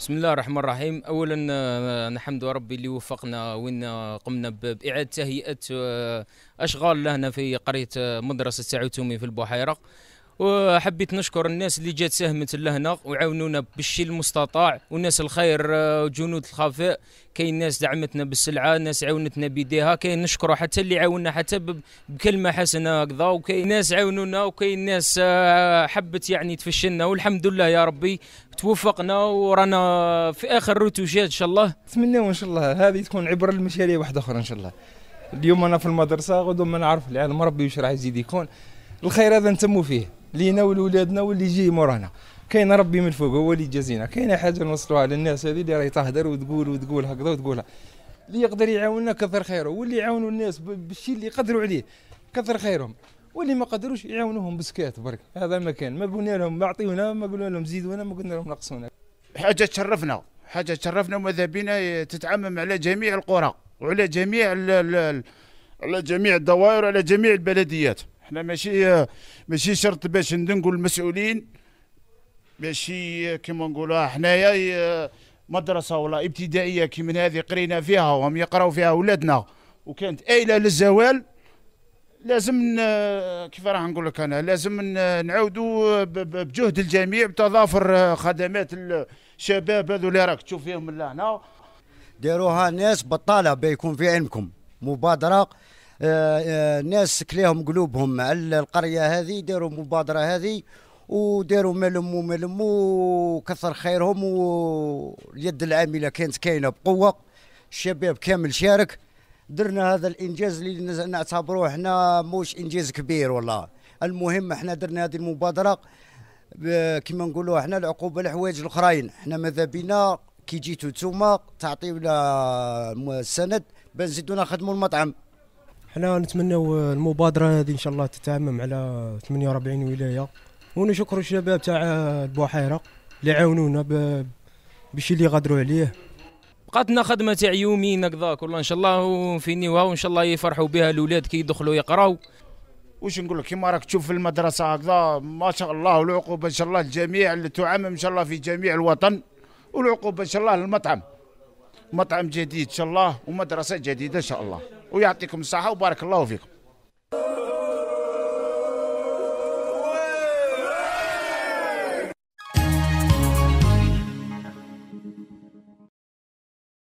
بسم الله الرحمن الرحيم اولا آه، آه، نحمد ربي اللي وفقنا وين قمنا باعاده تهيئه آه، اشغال لهنا في قريه مدرسه سعوتومي في البحيره وحبيت نشكر الناس اللي جات ساهمت لهنا وعاونونا بالشيء المستطاع والناس الخير آه، جنود الخفاء كاين ناس دعمتنا بالسلعه ناس عاونتنا بيديها كاين نشكر حتى اللي عاوننا حتى بكلمه حسنه هكذا وكاين ناس عاونونا وكاين ناس آه، حبت يعني تفشلنا والحمد لله يا ربي توفقنا ورانا في اخر روتوجات ان شاء الله نتمناو ان شاء الله هذه تكون عبره لمشاريع واحده اخرى ان شاء الله اليوم انا في المدرسه غدوه ما نعرف العالم ربي واش راح يزيد يكون الخير هذا نتموا فيه لينا ولولادنا واللي جاي مورانا كاين ربي من فوق هو اللي جازينا كاين حاجه نوصلوها للناس هذه اللي راهي تهدر وتقول وتقول هكذا وتقولها اللي يقدر يعاوننا كثر خيره واللي يعاونوا الناس بالشيء اللي يقدروا عليه كثر خيرهم واللي ما قدروش يعاونوهم بسكات برك هذا ما كان ما قلنا لهم ما عطيونا ما قلنا لهم زيدونا ما قلنا لهم نقصونا حاجه تشرفنا حاجه تشرفنا وماذا بنا تتعمم على جميع القرى وعلى جميع على جميع الدوائر وعلى جميع البلديات حنا ماشي ماشي شرط باش ندنقوا المسؤولين باش كما نقولوا حنايا مدرسه ولا ابتدائيه كي من هذه قرينا فيها وهم يقراو فيها اولادنا وكانت ايله للزوال لازم كيف راح نقول لك انا لازم نعودوا بجهد الجميع بتضافر خدمات الشباب هذو اللي راك تشوف فيهم لهنا ديروها ناس بطاله بيكون في علمكم مبادره آه، آه، ناس كليهم قلوبهم على القريه هذه داروا مبادره هذه وداروا ملموا ملموا وكثر خيرهم واليد العامله كانت كاينه بقوه الشباب كامل شارك درنا هذا الانجاز اللي نعتبروه احنا موش انجاز كبير والله المهم احنا درنا هذه المبادره كما نقولوا احنا العقوبه الحوايج الاخرين احنا ماذا بينا كي جيتوا نتوما تعطيونا السند بنزيدونا نخدموا المطعم حنا نتمنى المبادره هذه ان شاء الله تتعمم على 48 ولايه ونشكروا الشباب تاع البحيره اللي عاونونا بشي اللي غادروا عليه بقات لنا خدمه تاع يومين هكذاك والله ان شاء الله فينيوها وان شاء الله يفرحوا بها الاولاد كي يدخلوا يقراوا واش نقول لك كيما راك تشوف في المدرسه هكذا ما شاء الله والعقوبه ان شاء الله الجميع اللي تعمم ان شاء الله في جميع الوطن والعقوبه ان شاء الله للمطعم مطعم جديد ان شاء الله ومدرسه جديده ان شاء الله ويعطيكم الصحه وبارك الله فيكم